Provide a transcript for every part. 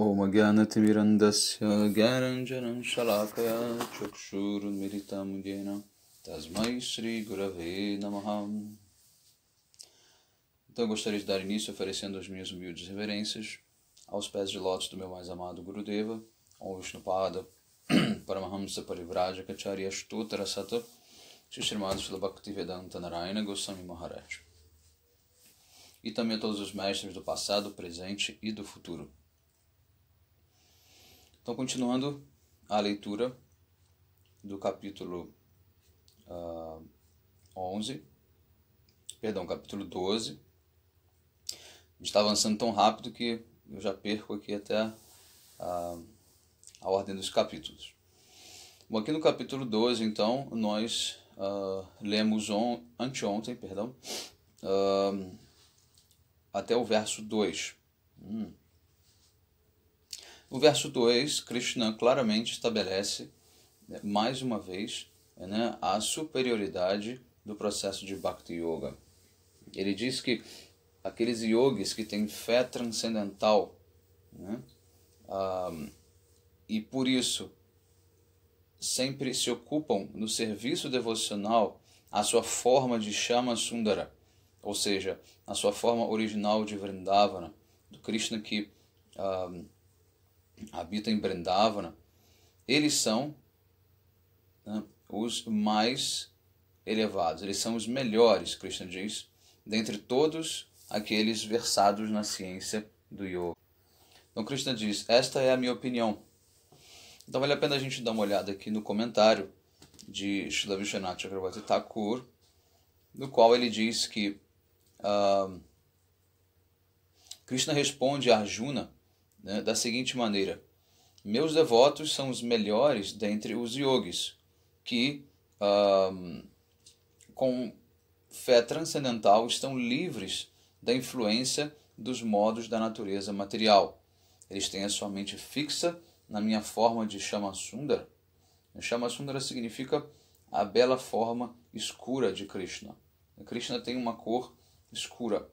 ओमज्ञानतिमिरन्दस्य ज्ञानञ्जनं शलाकया चक्षुर्मिलितं येन तस्मै श्रीगुरवे नमः Então eu gostaria de dar início oferecendo as minhas humildes reverências aos pés de lótus do meu mais amado Gurudeva, Om Vishnupada, Paramahamsa Parivraja Kacharya Ashtotara Sata, Shishrimad Shilabhaktivedanta Narayana Goswami Maharaj. E também a todos os mestres do passado, presente e do futuro então, continuando a leitura do capítulo uh, ah, 11, perdão, capítulo 12. A gente está avançando tão rápido que eu já perco aqui até uh, a ordem dos capítulos. Bom, aqui no capítulo 12, então, nós uh, lemos on, anteontem, perdão, uh, até o verso 2. Hum. O verso 2, Krishna claramente estabelece, né, mais uma vez, né, a superioridade do processo de Bhakti Yoga. Ele diz que aqueles yogis que têm fé transcendental, né, um, e por isso sempre se ocupam no serviço devocional à sua forma de chama sundara, ou seja, à sua forma original de Vrindavana, do Krishna que um, habitam em Brindavana, eles são né, os mais elevados, eles são os melhores, Krishna diz, dentre todos aqueles versados na ciência do yoga. Então Krishna diz: "Esta é a minha opinião". Então vale a pena a gente dar uma olhada aqui no comentário de Srila Vishwanath Chakravarti Thakur, no qual ele diz que uh, Krishna responde a Arjuna né, da seguinte maneira: Meus devotos são os melhores dentre os yogis, que um, com fé transcendental estão livres da influência dos modos da natureza material. Eles têm a sua mente fixa na minha forma de Chama Sundara. Chama Sundara significa a bela forma escura de Krishna. Krishna tem uma cor escura.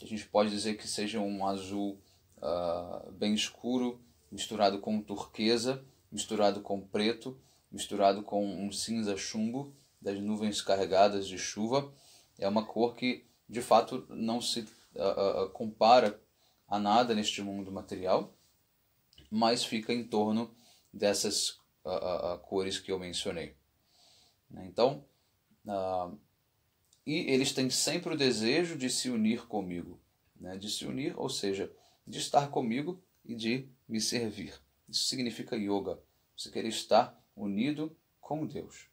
A gente pode dizer que seja um azul uh, bem escuro, misturado com turquesa, misturado com preto, misturado com um cinza chumbo das nuvens carregadas de chuva. É uma cor que de fato não se uh, uh, compara a nada neste mundo material, mas fica em torno dessas cores que eu mencionei. Né? Então, e eles têm sempre o desejo de se unir comigo, né? de se unir, ou seja, de estar comigo e de me servir. Isso significa yoga. Você quer estar unido com Deus.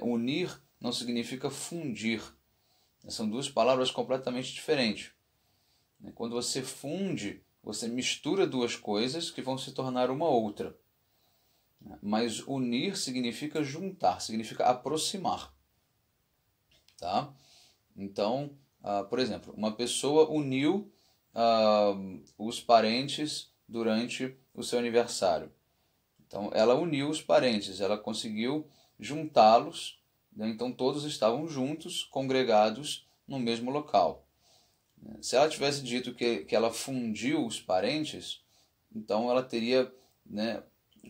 Unir não significa fundir. São duas palavras completamente diferentes. Quando você funde, você mistura duas coisas que vão se tornar uma outra. Mas unir significa juntar, significa aproximar. Tá? Então, ah, por exemplo, uma pessoa uniu uh, os parentes durante o seu aniversário. Então, ela uniu os parentes, ela conseguiu juntá-los, né? então todos estavam juntos, congregados no mesmo local. Se ela tivesse dito que, que ela fundiu os parentes, então ela teria né,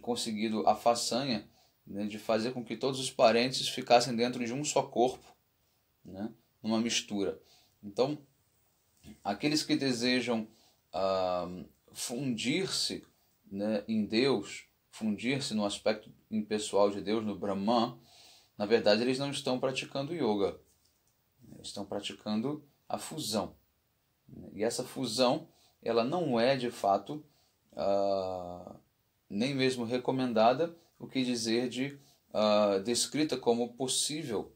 conseguido a façanha né, de fazer com que todos os parentes ficassem dentro de um só corpo, né, numa mistura. Então, aqueles que desejam ah, fundir-se né, em Deus, fundir-se no aspecto impessoal de Deus, no Brahman, na verdade eles não estão praticando yoga, eles estão praticando a fusão. E essa fusão, ela não é de fato ah, nem mesmo recomendada, o que dizer de ah, descrita como possível.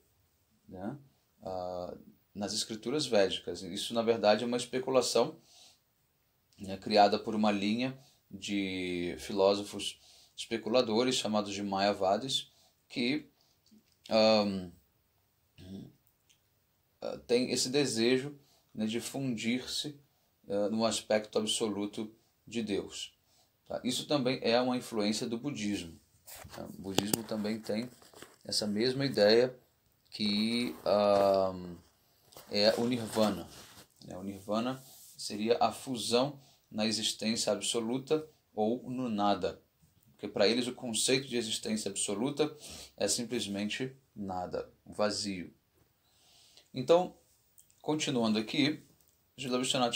Né? Ah, nas escrituras védicas. Isso, na verdade, é uma especulação né, criada por uma linha de filósofos especuladores chamados de Mayavadis, que um, ah, tem esse desejo né, de fundir-se uh, no aspecto absoluto de Deus. Tá? Isso também é uma influência do budismo. Tá? O budismo também tem essa mesma ideia que. Uh, é o nirvana. Né? O nirvana seria a fusão na existência absoluta ou no nada. Porque para eles o conceito de existência absoluta é simplesmente nada, vazio. Então, continuando aqui, Srila Vishwanath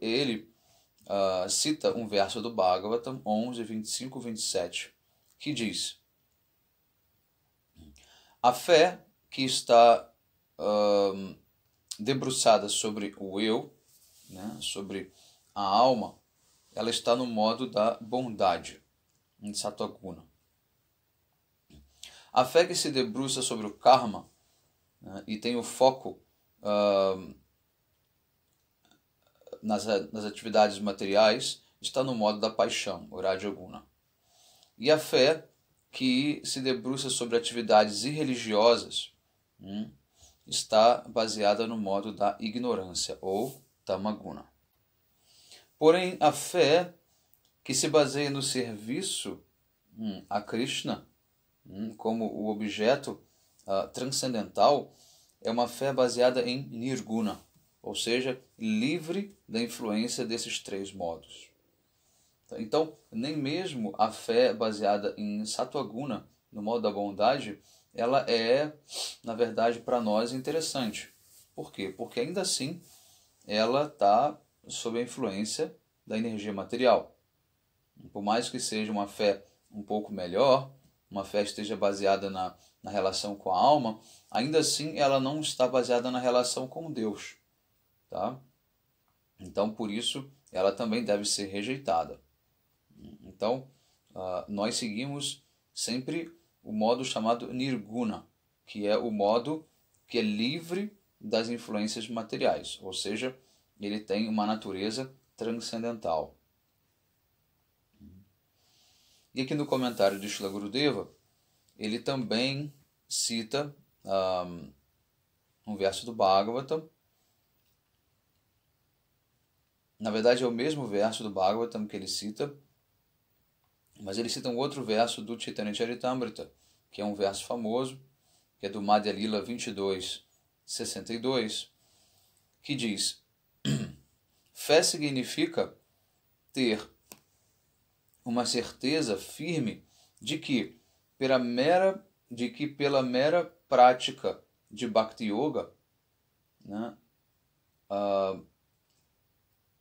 ele uh, cita um verso do Bhagavatam 11, 25 27, que diz A fé que está... Uh, debruçada sobre o eu, né, sobre a alma, ela está no modo da bondade, em Satoguna. A fé que se debruça sobre o karma né, e tem o foco uh, nas, nas atividades materiais está no modo da paixão, Urajaguna. E a fé que se debruça sobre atividades irreligiosas, hum, está baseada no modo da ignorância ou tamaguna. Porém, a fé que se baseia no serviço hum, a Krishna hum, como o objeto uh, transcendental é uma fé baseada em nirguna, ou seja, livre da influência desses três modos. Então, nem mesmo a fé baseada em satwaguna, no modo da bondade, ela é, na verdade, para nós interessante. Por quê? Porque ainda assim ela está sob a influência da energia material. Por mais que seja uma fé um pouco melhor, uma fé esteja baseada na, na relação com a alma, ainda assim ela não está baseada na relação com Deus. Tá? Então, por isso, ela também deve ser rejeitada. Então, ah, nós seguimos sempre o modo chamado Nirguna, que é o modo que é livre das influências materiais, ou seja, ele tem uma natureza transcendental. E aqui no comentário de Shila Gurudeva, ele também cita um, um verso do Bhagavata Na verdade, é o mesmo verso do Bhagavatam que ele cita mas ele cita um outro verso do Charitamrita, que é um verso famoso, que é do Madhya Lila 22, 62, que diz: Fé significa ter uma certeza firme de que, pela mera, de que pela mera prática de Bhakti Yoga, né, uh,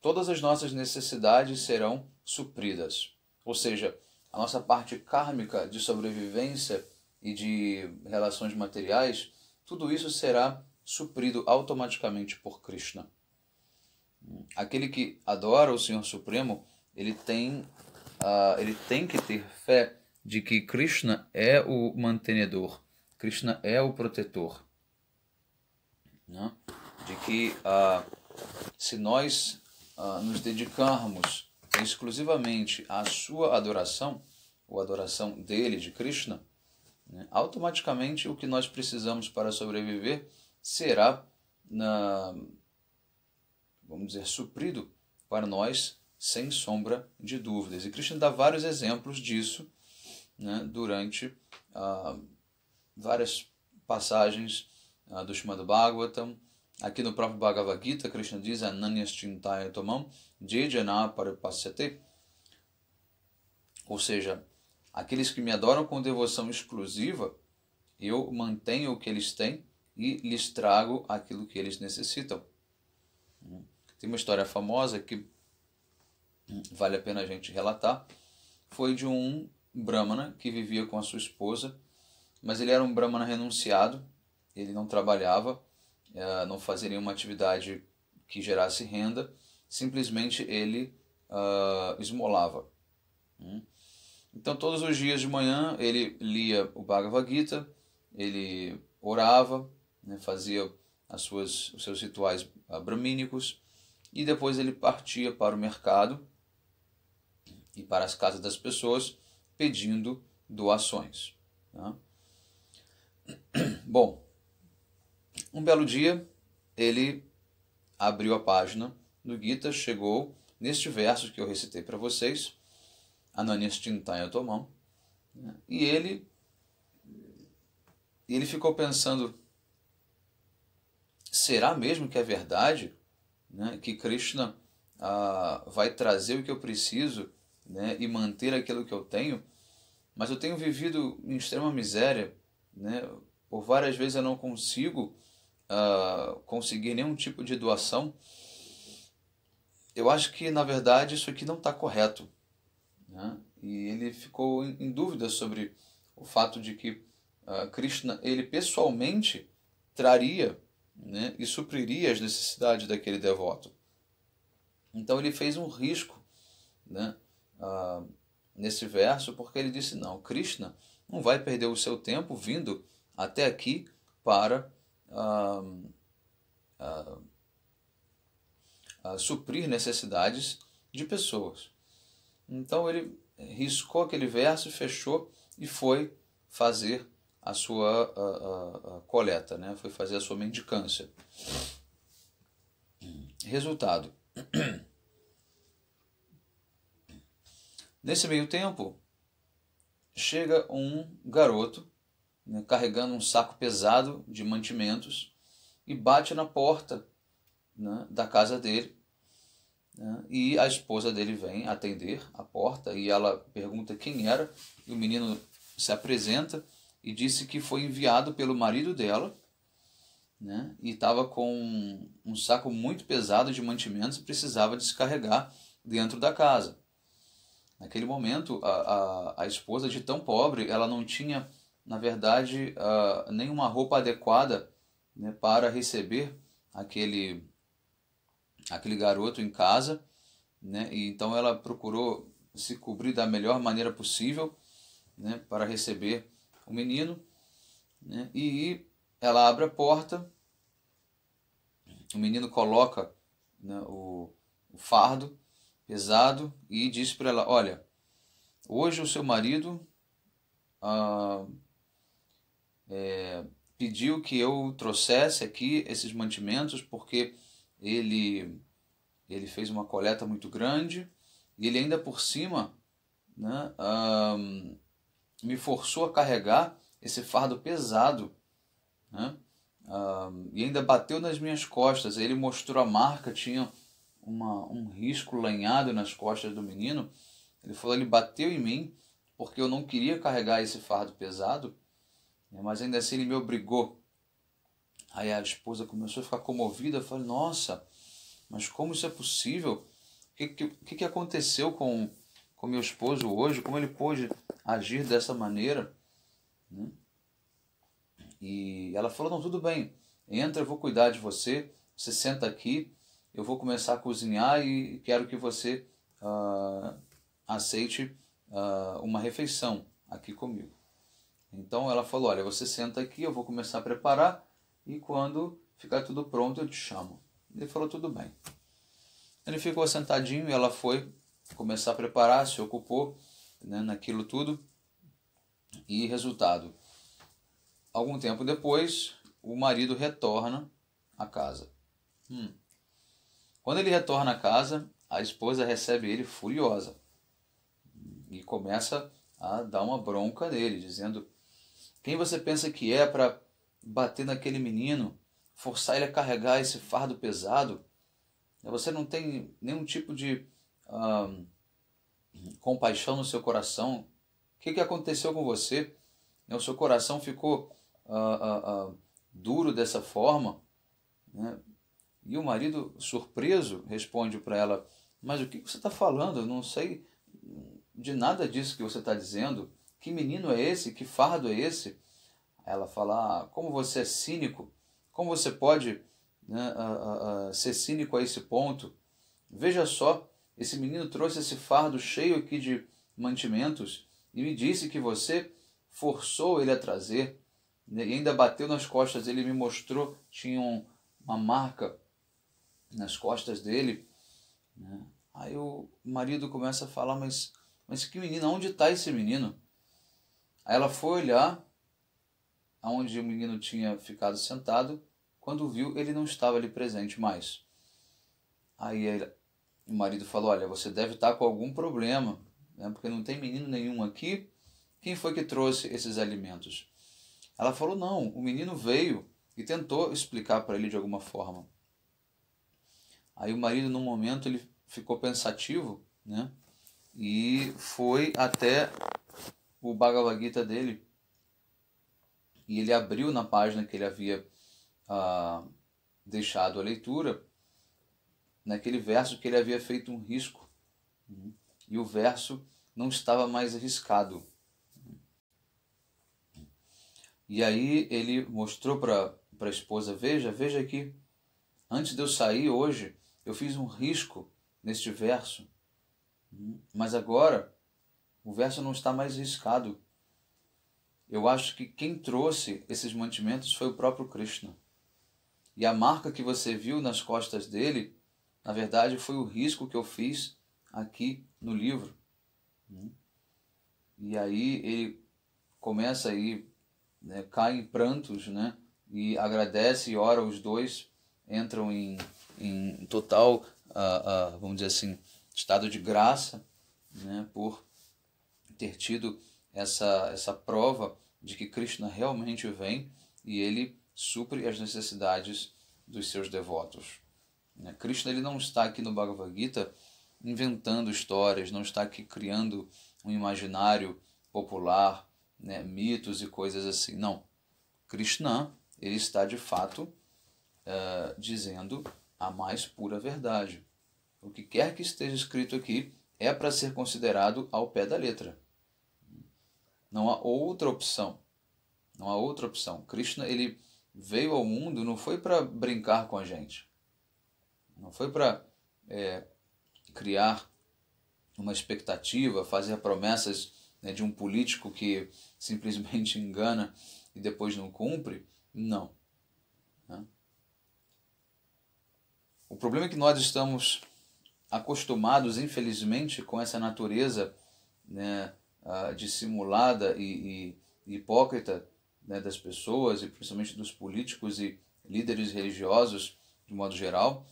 todas as nossas necessidades serão supridas. Ou seja, a nossa parte kármica de sobrevivência e de relações materiais, tudo isso será suprido automaticamente por Krishna. Aquele que adora o Senhor Supremo, ele tem, uh, ele tem que ter fé de que Krishna é o mantenedor, Krishna é o protetor. Né? De que uh, se nós uh, nos dedicarmos exclusivamente a sua adoração, ou adoração dele, de Krishna, né, automaticamente o que nós precisamos para sobreviver será, na, vamos dizer, suprido para nós sem sombra de dúvidas. E Krishna dá vários exemplos disso né, durante ah, várias passagens ah, do Shimad Bhagavatam, Aqui no próprio Bhagavad Gita, Krishna diz, Ananyas Chintaya Tomam, Jejana Paripasyate. Ou seja, aqueles que me adoram com devoção exclusiva, eu mantenho o que eles têm e lhes trago aquilo que eles necessitam. Tem uma história famosa que vale a pena a gente relatar. Foi de um brahmana que vivia com a sua esposa, mas ele era um brahmana renunciado, ele não trabalhava não fazer nenhuma atividade que gerasse renda, simplesmente ele uh, esmolava. Hum? Então, todos os dias de manhã, ele lia o Bhagavad Gita, ele orava, né, fazia as suas, os seus rituais ah, bramínicos, e depois ele partia para o mercado e para as casas das pessoas pedindo doações. Tá? Bom, um belo dia, ele abriu a página do Gita, chegou neste verso que eu recitei para vocês, Ananias Tintan tá e Otomão, né? e ele, ele ficou pensando, será mesmo que é verdade né, que Krishna ah, vai trazer o que eu preciso né, e manter aquilo que eu tenho? Mas eu tenho vivido em extrema miséria, né, por várias vezes eu não consigo uh, conseguir nenhum tipo de doação, eu acho que na verdade isso aqui não está correto. Né? E ele ficou em, em, dúvida sobre o fato de que uh, Krishna ele pessoalmente traria né, e supriria as necessidades daquele devoto. Então ele fez um risco né, uh, nesse verso, porque ele disse: não, Krishna não vai perder o seu tempo vindo até aqui para uh, uh, suprir necessidades de pessoas. Então ele riscou aquele verso, fechou e foi fazer a sua coleta, né? foi fazer a sua mendicância. Resultado. Nesse meio tempo, chega um garoto né, carregando um saco pesado de mantimentos, e bate na porta né, da casa dele. Né, e a esposa dele vem atender a porta e ela pergunta quem era, e o menino se apresenta e disse que foi enviado pelo marido dela. Né, e estava com um saco muito pesado de mantimentos e precisava descarregar dentro da casa. Naquele momento, a, a, a esposa de tão pobre, ela não tinha na verdade, uh, nenhuma roupa adequada né, para receber aquele, aquele garoto em casa. Né? E então ela procurou se cobrir da melhor maneira possível né, para receber o menino. Né? E ela abre a porta, o menino coloca né, o, o fardo pesado e diz para ela: Olha, hoje o seu marido. Uh, é, pediu que eu trouxesse aqui esses mantimentos porque ele ele fez uma coleta muito grande e ele ainda por cima né, um, me forçou a carregar esse fardo pesado né, um, e ainda bateu nas minhas costas. Ele mostrou a marca, tinha uma, um risco lanhado nas costas do menino. Ele falou: ele bateu em mim porque eu não queria carregar esse fardo pesado. Né? Mas ainda assim ele me obrigou. Aí a esposa começou a ficar comovida. Eu falei, nossa, mas como isso é possível? O que, que, que aconteceu com, com meu esposo hoje? Como ele pôde agir dessa maneira? Né? E ela falou, não, tudo bem. Entra, eu vou cuidar de você. Você senta aqui, eu vou começar a cozinhar e quero que você uh, aceite uh, uma refeição aqui comigo. Então ela falou: Olha, você senta aqui, eu vou começar a preparar e quando ficar tudo pronto eu te chamo. Ele falou: Tudo bem. Ele ficou sentadinho e ela foi começar a preparar, se ocupou né, naquilo tudo. E resultado: algum tempo depois, o marido retorna à casa. Hum. Quando ele retorna à casa, a esposa recebe ele furiosa e começa a dar uma bronca nele, dizendo quem você pensa que é para bater naquele menino, forçar ele a carregar esse fardo pesado? Você não tem nenhum tipo de hum, compaixão no seu coração. O que, que aconteceu com você? Né, o seu coração ficou uh, uh, uh, duro dessa forma? Né? E o marido, surpreso, responde para ela: Mas o que você está falando? Eu não sei de nada disso que você está dizendo. Que menino é esse? Que fardo é esse? Ela fala: ah, Como você é cínico? Como você pode né, ah, ah, ah, ser cínico a esse ponto? Veja só, esse menino trouxe esse fardo cheio aqui de mantimentos e me disse que você forçou ele a trazer né, e ainda bateu nas costas dele, me mostrou, tinha um, uma marca nas costas dele. Né. Aí o marido começa a falar, mas, mas que menino, onde está esse menino? Aí ela foi olhar aonde o menino tinha ficado sentado, quando viu, ele não estava ali presente mais. Aí o marido falou: Olha, você deve estar com algum problema, né? porque não tem menino nenhum aqui. Quem foi que trouxe esses alimentos? Ela falou: Não, o menino veio e tentou explicar para ele de alguma forma. Aí o marido, num momento, ele ficou pensativo né? e foi até o Bhagavad Gita dele e ele abriu na página que ele havia ah, deixado a leitura, naquele verso que ele havia feito um risco e o verso não estava mais arriscado. E aí ele mostrou para a esposa: Veja, veja aqui, antes de eu sair hoje, eu fiz um risco neste verso, mas agora o verso não está mais riscado. Eu acho que quem trouxe esses mantimentos foi o próprio Krishna. E a marca que você viu nas costas dele, na verdade, foi o risco que eu fiz aqui no livro. E aí ele começa aí, né, cai em prantos, né? E agradece e ora, os dois entram em, em total, uh, uh, vamos dizer assim, estado de graça, né? Por ter tido essa, essa prova de que Krishna realmente vem e ele supre as necessidades dos seus devotos. Né? Krishna ele não está aqui no Bhagavad Gita inventando histórias, não está aqui criando um imaginário popular, né, mitos e coisas assim. Não. Krishna ele está de fato uh, dizendo a mais pura verdade. O que quer que esteja escrito aqui é para ser considerado ao pé da letra. Não há outra opção. Não há outra opção. Krishna ele veio ao mundo não foi para brincar com a gente. Não foi para é, criar uma expectativa, fazer promessas né, de um político que simplesmente engana e depois não cumpre. Não. Né? O problema é que nós estamos acostumados, infelizmente, com essa natureza né, ah, dissimulada e, e hipócrita né, das pessoas, e principalmente dos políticos e líderes religiosos, de modo geral,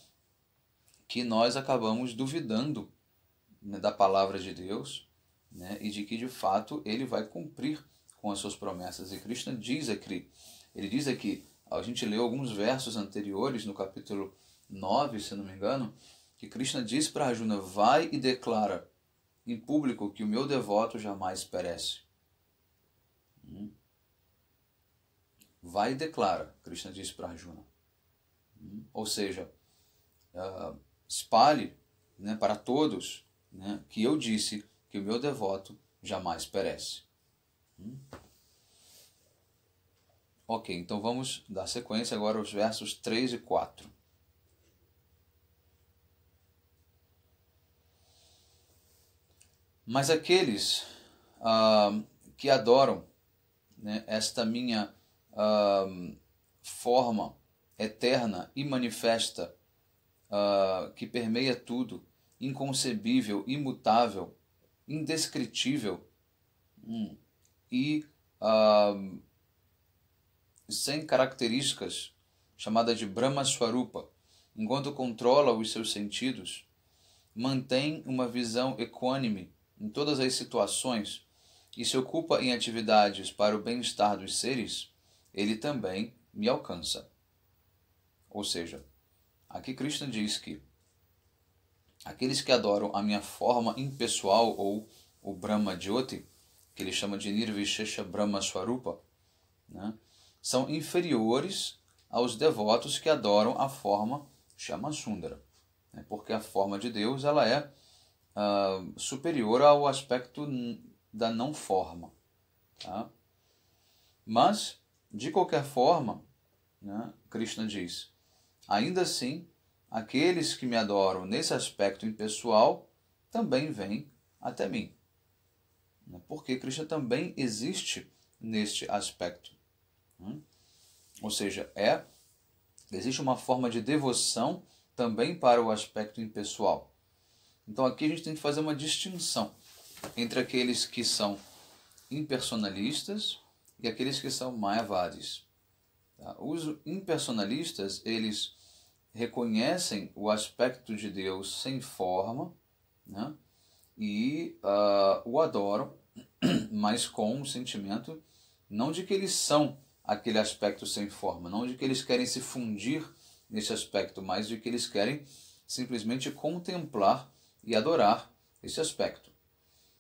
que nós acabamos duvidando né, da palavra de Deus né, e de que de fato ele vai cumprir com as suas promessas. E Krishna diz aqui, ele diz aqui, a gente leu alguns versos anteriores no capítulo 9, se não me engano, que Krishna diz para Arjuna: vai e declara em público que o meu devoto jamais perece. Hum? Vai e declara, Krishna disse para Arjuna. Hum? Ou seja, ah, espalhe né, para todos né, que eu disse que o meu devoto jamais perece. Hum? Ok, então vamos dar sequência agora aos versos 3 e 4. Mas aqueles ah, que adoram né, esta minha ah, forma eterna e manifesta ah, que permeia tudo, inconcebível, imutável, indescritível hum, e sem características, chamada de Brahma Swarupa, enquanto controla os seus sentidos, mantém uma visão equânime em todas as situações e se ocupa em atividades para o bem-estar dos seres, ele também me alcança. Ou seja, aqui Krishna diz que aqueles que adoram a minha forma impessoal ou o Brahma Jyoti, que ele chama de Nirvishesha Brahma Swarupa, né, são inferiores aos devotos que adoram a forma Chamasundara, né, porque a forma de Deus ela é ah, superior ao aspecto da não forma. Tá? Mas, de qualquer forma, né, Krishna diz: ainda assim, aqueles que me adoram nesse aspecto impessoal também vêm até mim. Né, porque Krishna também existe neste aspecto. Né? Ou seja, é existe uma forma de devoção também para o aspecto impessoal. Então aqui a gente tem que fazer uma distinção entre aqueles que são impersonalistas e aqueles que são mayavadis. Tá? Os impersonalistas, eles reconhecem o aspecto de Deus sem forma né? e uh, o adoram, mas com um sentimento não de que eles são aquele aspecto sem forma, não de que eles querem se fundir nesse aspecto, mas de que eles querem simplesmente contemplar e adorar esse aspecto.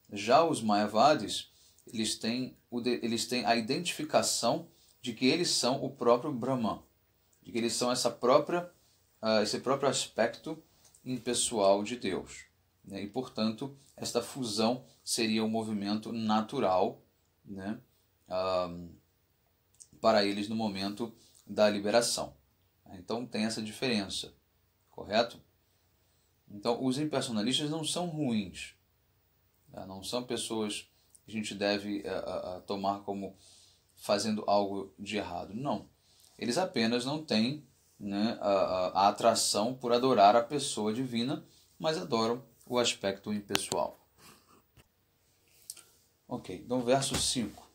Já os Mayavadis, eles têm, eles têm a identificação de que eles são o próprio Brahman, de que eles são essa própria, ah, esse próprio aspecto impessoal de Deus. Né? E, portanto, esta fusão seria um movimento natural né? para eles no momento da liberação. Então tem essa diferença, correto? Então, os impersonalistas não são ruins, né? não são pessoas que a gente deve uh, uh, tomar como fazendo algo de errado. Não. Eles apenas não têm né, a, a, atração por adorar a pessoa divina, mas adoram o aspecto impessoal. Ok, então verso 5.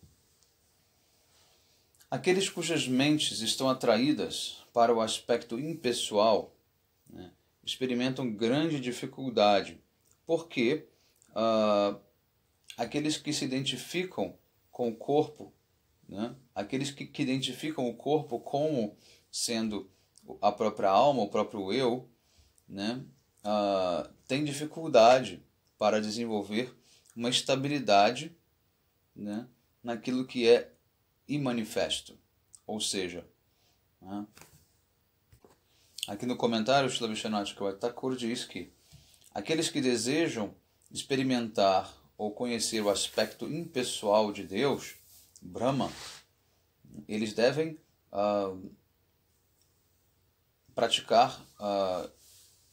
Aqueles cujas mentes estão atraídas para o aspecto impessoal experimentam grande dificuldade, porque uh, ah, aqueles que se identificam com o corpo, né, aqueles que, que identificam o corpo como sendo a própria alma, o próprio eu, né, uh, ah, tem dificuldade para desenvolver uma estabilidade né, naquilo que é imanifesto, ou seja, né, Aqui no comentário, o Shlabishanatchka Thakur diz que aqueles que desejam experimentar ou conhecer o aspecto impessoal de Deus, Brahma, eles devem uh, praticar uh,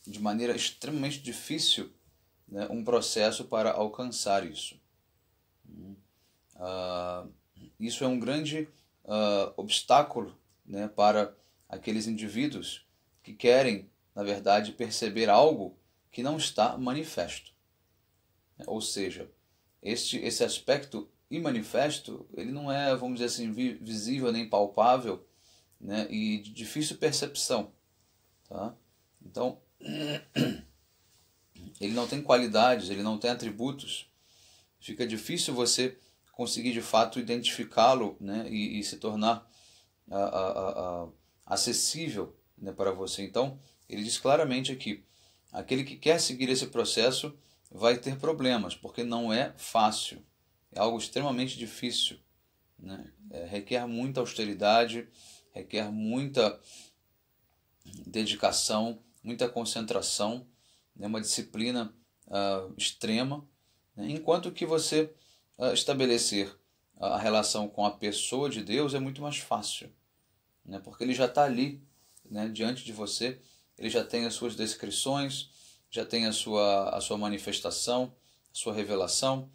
de maneira extremamente difícil né, um processo para alcançar isso. Uh, isso é um grande obstáculo né, para aqueles indivíduos que querem, na verdade, perceber algo que não está manifesto. Ou seja, este, esse aspecto imanifesto, ele não é, vamos dizer assim, visível nem palpável né? e de difícil percepção. Tá? Então, ele não tem qualidades, ele não tem atributos. Fica difícil você conseguir de fato identificá-lo né? e, e se tornar a, a, a, acessível né, para você. Então, ele diz claramente aqui: aquele que quer seguir esse processo vai ter problemas, porque não é fácil, é algo extremamente difícil. Né? É, requer muita austeridade, requer muita dedicação, muita concentração, né? uma disciplina uh, extrema. Né? Enquanto que você uh, estabelecer a relação com a pessoa de Deus é muito mais fácil, né? porque ele já está ali né, diante de você, ele já tem as suas descrições, já tem a sua, a sua manifestação, a sua revelação,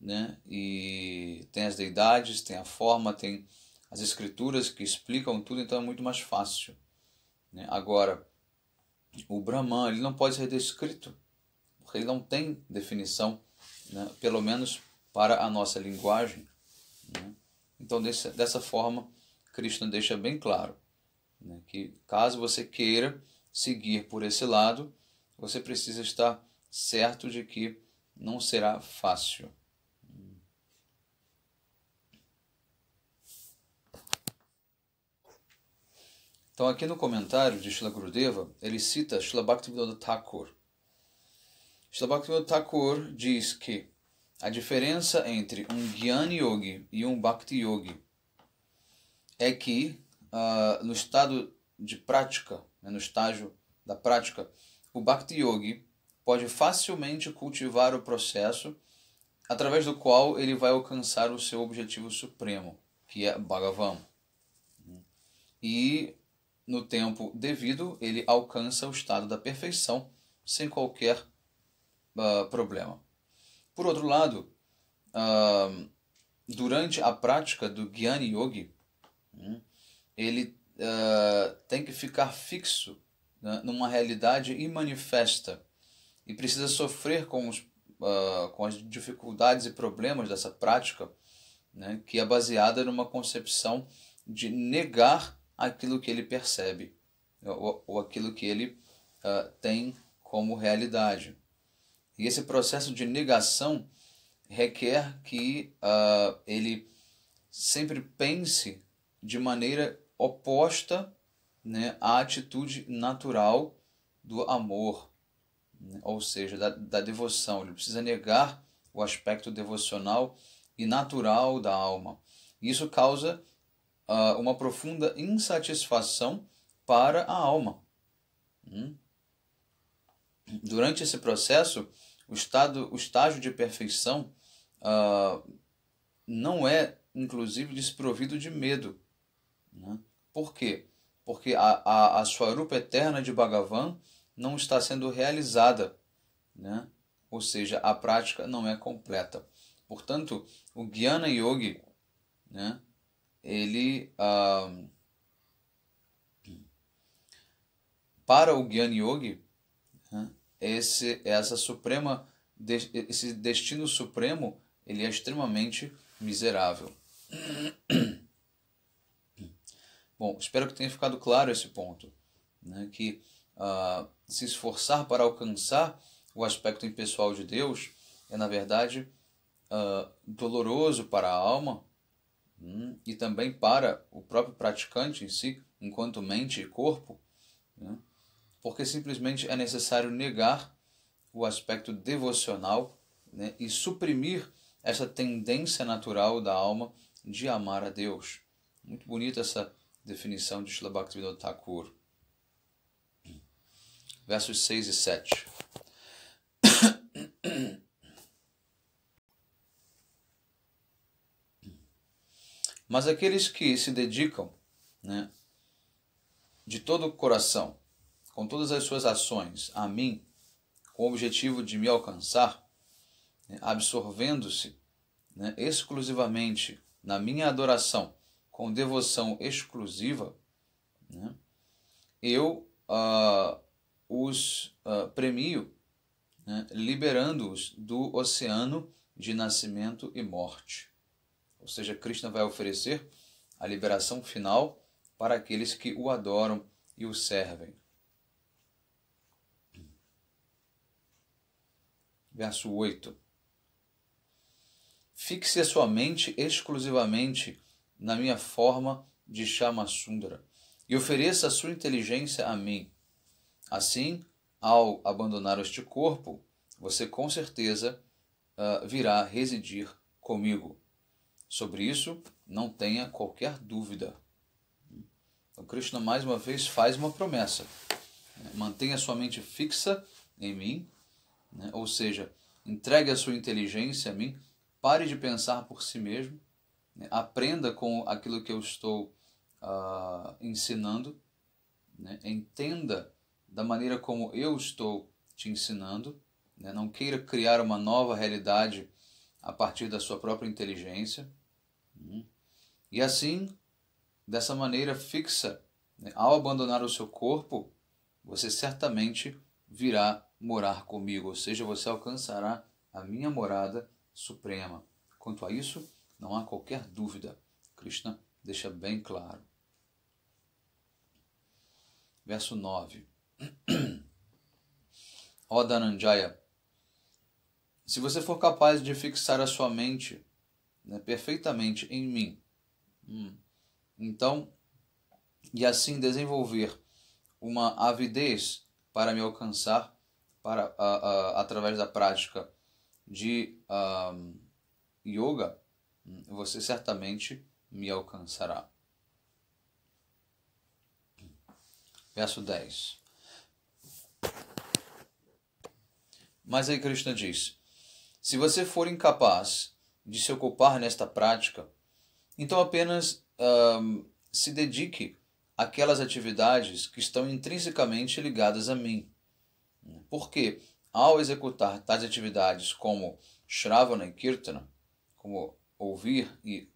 né, e tem as deidades, tem a forma, tem as escrituras que explicam tudo, então é muito mais fácil. Né? Agora, o Brahman ele não pode ser descrito, porque ele não tem definição, né, pelo menos para a nossa linguagem. Né? Então, desse, dessa forma, Krishna deixa bem claro né? Que caso você queira seguir por esse lado, você precisa estar certo de que não será fácil. Então, aqui no comentário de Shila Gurudeva, ele cita Shila Bhaktivedanta Thakur. Shila Bhaktivedanta Thakur diz que a diferença entre um Gyan Yogi e um Bhakti Yogi é que ah, no estado de prática, né, no estágio da prática, o Bhakti Yogi pode facilmente cultivar o processo através do qual ele vai alcançar o seu objetivo supremo, que é Bhagavan. E no tempo devido, ele alcança o estado da perfeição sem qualquer uh, problema. Por outro lado, uh, durante a prática do gyan Yogi, hum, ele uh, tem que ficar fixo né, numa realidade imanifesta e precisa sofrer com, os, uh, com as dificuldades e problemas dessa prática, né, que é baseada numa concepção de negar aquilo que ele percebe né, ou, ou aquilo que ele uh, tem como realidade. E esse processo de negação requer que uh, ele sempre pense de maneira oposta né, à atitude natural do amor, né, ou seja, da, da devoção. Ele precisa negar o aspecto devocional e natural da alma. Isso causa uh, uma profunda insatisfação para a alma. Hum? Durante esse processo, o, estado, o estágio de perfeição uh, não é, inclusive, desprovido de medo, né? Por quê? Porque a, a, a eterna de Bhagavan não está sendo realizada, né? ou seja, a prática não é completa. Portanto, o Jnana Yogi, né? ele. Ah, para o Gyan Yogi, né? esse, essa suprema, esse destino supremo ele é extremamente miserável. Bom, espero que tenha ficado claro esse ponto, né? que uh, se esforçar para alcançar o aspecto impessoal de Deus é, na verdade, uh, doloroso para a alma hum, e também para o próprio praticante em si, enquanto mente e corpo, né? porque simplesmente é necessário negar o aspecto devocional né? e suprimir essa tendência natural da alma de amar a Deus. Muito bonita essa Definição de shlabakti Bhaktivinoda Thakur. Versos 6 e 7. Mas aqueles que se dedicam né, de todo o coração, com todas as suas ações, a mim, com o objetivo de me alcançar, né, absorvendo-se né, exclusivamente na minha adoração com devoção exclusiva, né, eu uh, os uh, premio, né, liberando-os do oceano de nascimento e morte. Ou seja, Krishna vai oferecer a liberação final para aqueles que o adoram e o servem. Verso 8. Fixe a sua mente exclusivamente na minha forma de chama sundara e ofereça a sua inteligência a mim. Assim, ao abandonar este corpo, você com certeza uh, virá residir comigo. Sobre isso, não tenha qualquer dúvida. O então, Krishna mais uma vez faz uma promessa: né? mantenha sua mente fixa em mim, né? ou seja, entregue a sua inteligência a mim, pare de pensar por si mesmo né? Aprenda com aquilo que eu estou uh, ensinando, né? entenda da maneira como eu estou te ensinando, né? não queira criar uma nova realidade a partir da sua própria inteligência. Né? E assim, dessa maneira fixa, né? ao abandonar o seu corpo, você certamente virá morar comigo, ou seja, você alcançará a minha morada suprema. Quanto a isso, não há qualquer dúvida. Krishna deixa bem claro. Verso 9. Ó Dhananjaya, se você for capaz de fixar a sua mente né, perfeitamente em mim, hum, então, e assim desenvolver uma avidez para me alcançar para, através da prática de ah, yoga, você certamente me alcançará. Verso 10. Mas aí Krishna diz: se você for incapaz de se ocupar nesta prática, então apenas se dedique àquelas atividades que estão intrinsecamente ligadas a mim. Porque ao executar tais atividades como Shravana e Kirtana, como ouvir e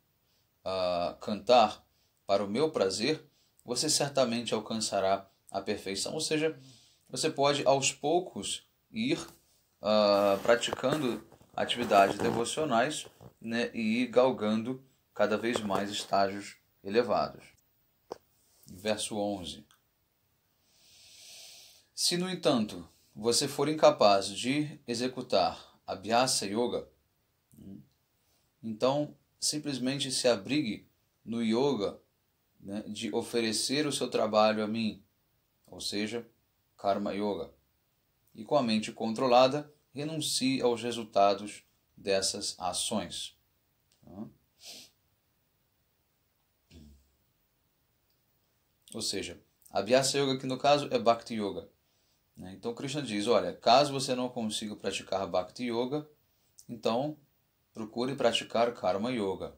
uh, cantar para o meu prazer, você certamente alcançará a perfeição. Ou seja, você pode aos poucos ir uh, praticando atividades devocionais né, e ir galgando cada vez mais estágios elevados. Verso 11. Se, no entanto, você for incapaz de executar a Abhyasa Yoga, então, simplesmente se abrigue no yoga né, de oferecer o seu trabalho a mim, ou seja, karma yoga. E com a mente controlada, renuncie aos resultados dessas ações. Ou seja, a Vyasa Yoga aqui no caso é Bhakti Yoga. Né? Então Krishna diz, olha, caso você não consiga praticar Bhakti Yoga, então procure praticar Karma Yoga.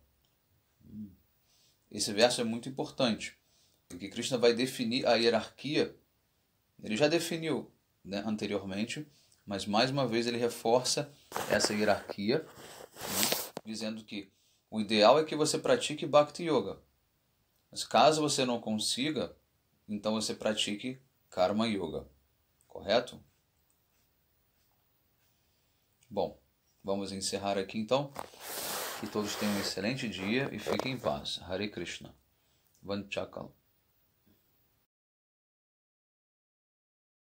Esse verso é muito importante, porque Krishna vai definir a hierarquia. Ele já definiu né, anteriormente, mas mais uma vez ele reforça essa hierarquia, né, dizendo que o ideal é que você pratique Bhakti Yoga. Mas caso você não consiga, então você pratique Karma Yoga, correto? Bom, Vamos encerrar aqui então. Que todos tenham um excelente dia e fiquem em paz. Hare Krishna. Vanchakal.